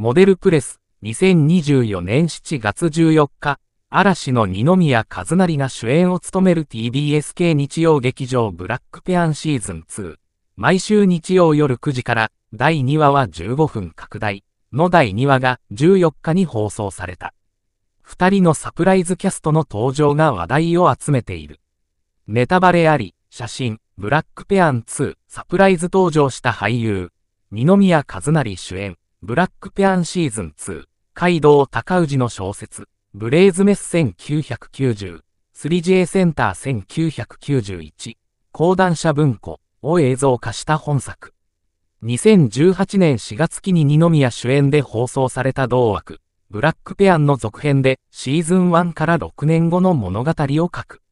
モデルプレス、2024年7月14日、嵐の二宮和也が主演を務める TBS 系日曜劇場ブラックペアンシーズン2。毎週日曜夜9時から、第2話は15分拡大の第2話が14日に放送された。二人のサプライズキャストの登場が話題を集めている。ネタバレあり、写真、ブラックペアン2、サプライズ登場した俳優、二宮和也主演、ブラックペアンシーズン2、タ道高氏の小説、ブレイズメス1990、3J センター1991、講談社文庫を映像化した本作。2018年4月期に二宮主演で放送された同枠、ブラックペアンの続編でシーズン1から6年後の物語を書く。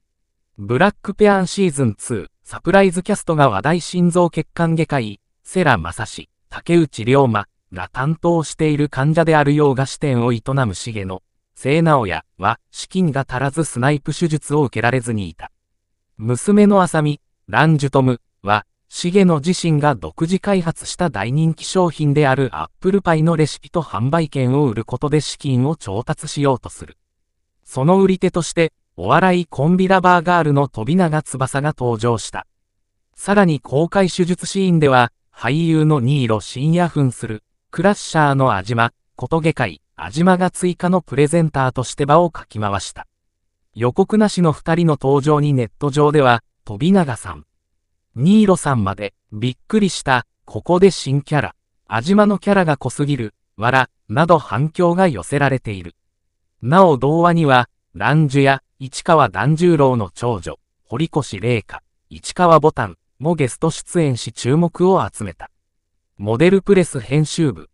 ブラックペアンシーズン2、サプライズキャストが話題心臓血管外科医、セラ・マサシ、竹内龍馬、が担当している患者である洋菓子店を営む重野、聖直也は資金が足らずスナイプ手術を受けられずにいた。娘の浅見、ランジュトムは、重野自身が独自開発した大人気商品であるアップルパイのレシピと販売権を売ることで資金を調達しようとする。その売り手として、お笑いコンビラバーガールの飛永翼が登場した。さらに公開手術シーンでは、俳優の新色深夜扮するクラッシャーの味間、こと会、味間が追加のプレゼンターとして場をかき回した。予告なしの二人の登場にネット上では、飛長さん、ニーロさんまで、びっくりした、ここで新キャラ、味間のキャラが濃すぎる、わら、など反響が寄せられている。なお童話には、ジ樹や市川團十郎の長女、堀越玲香、市川ボタンもゲスト出演し注目を集めた。モデルプレス編集部